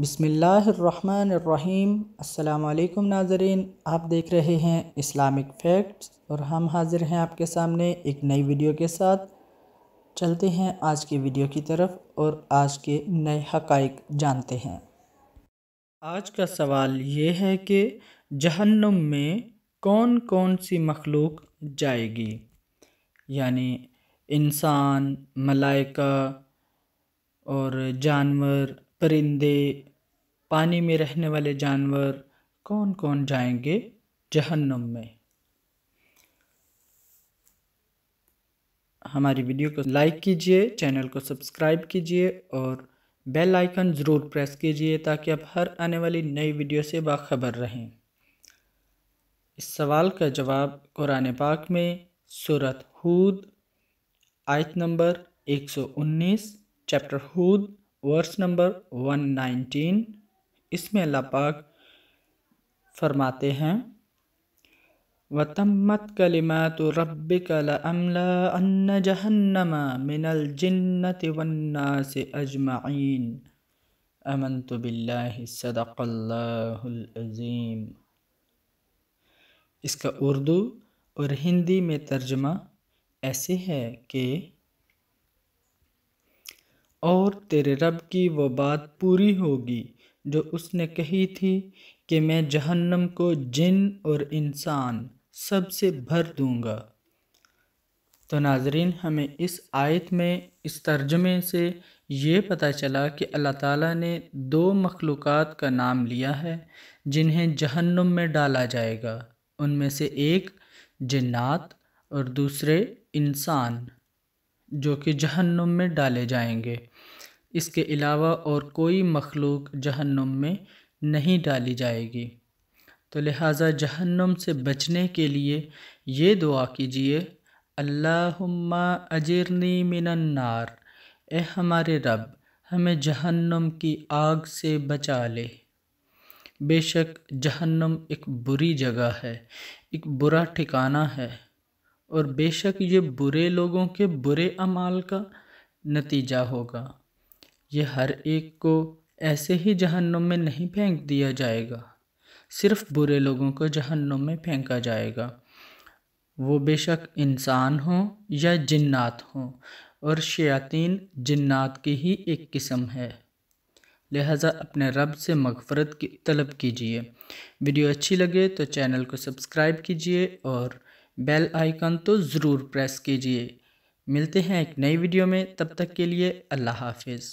बिसमीम् अल्लाम नाजरीन आप देख रहे हैं इस्लामिक फैक्ट्स और हम हाज़िर हैं आपके सामने एक नई वीडियो के साथ चलते हैं आज की वीडियो की तरफ और आज के नए हकाइक जानते हैं आज का सवाल ये है कि जहन्नुम में कौन कौन सी मखलूक जाएगी यानी इंसान मलाइका और जानवर परिंदे पानी में रहने वाले जानवर कौन कौन जाएंगे जहन्नुम में हमारी वीडियो को लाइक कीजिए चैनल को सब्सक्राइब कीजिए और बेल आइकन ज़रूर प्रेस कीजिए ताकि आप हर आने वाली नई वीडियो से बाखबर रहें इस सवाल का जवाब कुरान पाक में सूरत हूद आयत number 119 chapter Hud verse number 119 इसमें अल्लाह पाक फरमाते हैं वतम्मत कल रबिकला जहन्नम मिनल जन्नत वन्ना से अजमाइन अमन तो बिल्लासदक़ल्लाज़ीम इसका उर्दू और हिंदी में तर्जमा ऐसे है कि और तेरे रब की वो बात पूरी होगी जो उसने कही थी कि मैं जहन्नम को जिन और इंसान सबसे भर दूंगा तो नाजरीन हमें इस आयत में इस तर्जमे से ये पता चला कि अल्लाह ताला ने दो मखलूक़ का नाम लिया है जिन्हें जहन्नम में डाला जाएगा उनमें से एक जन्नात और दूसरे इंसान जो कि जहन्नम में डाले जाएंगे इसके अलावा और कोई मखलूक जहन्नुम में नहीं डाली जाएगी तो लिहाजा जहन्नुम से बचने के लिए ये दुआ कीजिए अल्लाहुम्मा अजरनी मिनन्नार ए हमारे रब हमें जहन्नुम की आग से बचा ले बेशक जहन्नुम एक बुरी जगह है एक बुरा ठिकाना है और बेशक ये बुरे लोगों के बुरे अमाल का नतीजा होगा ये हर एक को ऐसे ही जहन्नुम में नहीं फेंक दिया जाएगा सिर्फ बुरे लोगों को जहन्नुम में फेंका जाएगा वो बेशक इंसान हों या जिन्नात हों और शयातीन जिन्नात की ही एक किस्म है लिहाजा अपने रब से मगफरत की तलब कीजिए वीडियो अच्छी लगे तो चैनल को सब्सक्राइब कीजिए और बेल आइकन तो ज़रूर प्रेस कीजिए मिलते हैं एक नई वीडियो में तब तक के लिए अल्लाह हाफिज़